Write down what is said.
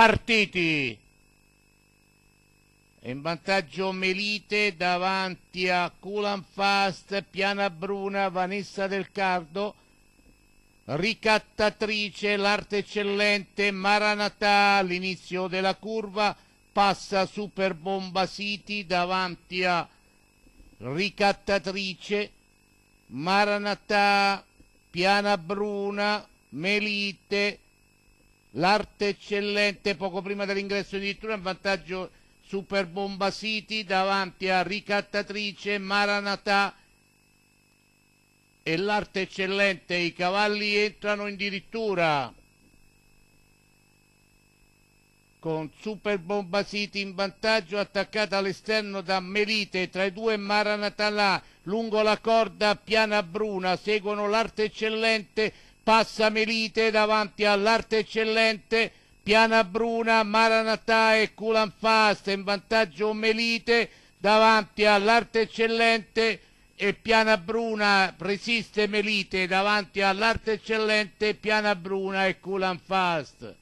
partiti. in vantaggio Melite davanti a Culan Fast, Piana Bruna, Vanessa Del Cardo, ricattatrice, l'arte eccellente, Maranatà all'inizio della curva, passa Super Bomba City davanti a ricattatrice, Maranatà, Piana Bruna, Melite, l'arte eccellente poco prima dell'ingresso in dirittura in vantaggio Super Bomba City davanti a Ricattatrice Maranatà e l'arte eccellente i cavalli entrano in dirittura con Super Bomba City in vantaggio attaccata all'esterno da Melite tra i due Maranatà là, lungo la corda Piana Bruna seguono l'arte eccellente Passa Melite davanti all'Arte Eccellente, Piana Bruna, Maranatà e Culanfasta in vantaggio Melite davanti all'Arte Eccellente e Piana Bruna resiste Melite davanti all'Arte Eccellente, Piana Bruna e Culanfast.